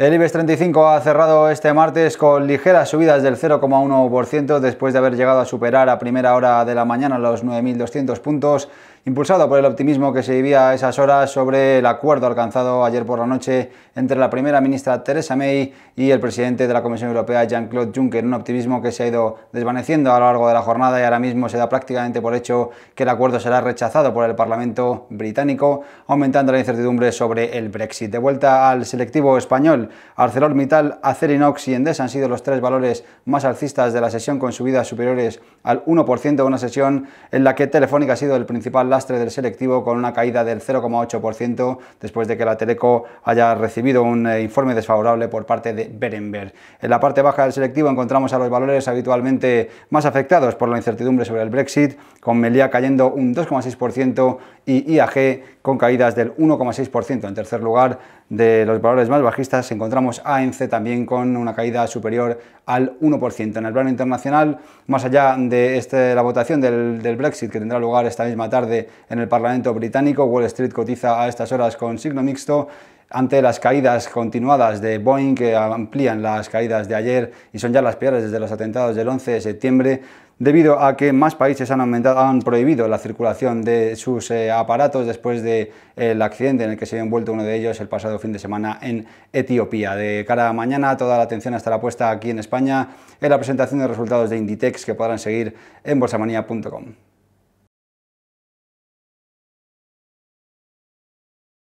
El IBEX 35 ha cerrado este martes con ligeras subidas del 0,1% después de haber llegado a superar a primera hora de la mañana los 9.200 puntos impulsado por el optimismo que se vivía a esas horas sobre el acuerdo alcanzado ayer por la noche entre la primera ministra Theresa May y el presidente de la Comisión Europea Jean-Claude Juncker, un optimismo que se ha ido desvaneciendo a lo largo de la jornada y ahora mismo se da prácticamente por hecho que el acuerdo será rechazado por el Parlamento británico, aumentando la incertidumbre sobre el Brexit. De vuelta al selectivo español, ArcelorMittal, Acerinox y Endesa han sido los tres valores más alcistas de la sesión con subidas superiores al 1%, de una sesión en la que Telefónica ha sido el principal lastre del selectivo con una caída del 0,8% después de que la Teleco haya recibido un eh, informe desfavorable por parte de Berenberg. En la parte baja del selectivo encontramos a los valores habitualmente más afectados por la incertidumbre sobre el Brexit, con Meliá cayendo un 2,6% y IAG con caídas del 1,6%. En tercer lugar, de los valores más bajistas encontramos ANC también con una caída superior al 1%. En el plano internacional, más allá de este, la votación del, del Brexit que tendrá lugar esta misma tarde en el Parlamento británico. Wall Street cotiza a estas horas con signo mixto ante las caídas continuadas de Boeing que amplían las caídas de ayer y son ya las peores desde los atentados del 11 de septiembre debido a que más países han, prohibido la circulación de sus eh, aparatos después del eh, accidente en el que se había envuelto uno de ellos el pasado fin de semana en Etiopía. De cara a mañana, toda la atención estará puesta aquí en España en la presentación de resultados de Inditex que podrán seguir en bolsamanía.com.